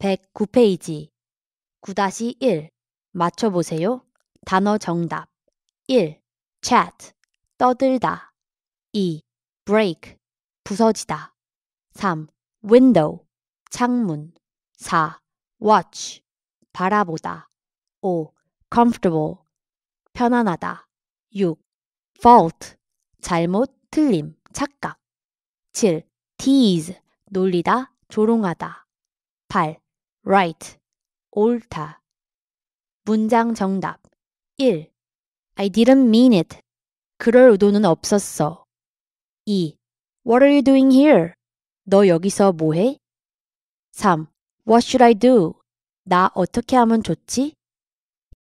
109페이지 9-1 맞춰보세요. 단어 정답 1. chat 떠들다 2. break 부서지다 3. window 창문 4. watch 바라보다 5. comfortable 편안하다 6. fault 잘못 틀림 착각 7. tease 놀리다 조롱하다 8. right, 옳다. 문장 정답 1. I didn't mean it. 그럴 의도는 없었어. 2. What are you doing here? 너 여기서 뭐해? 3. What should I do? 나 어떻게 하면 좋지?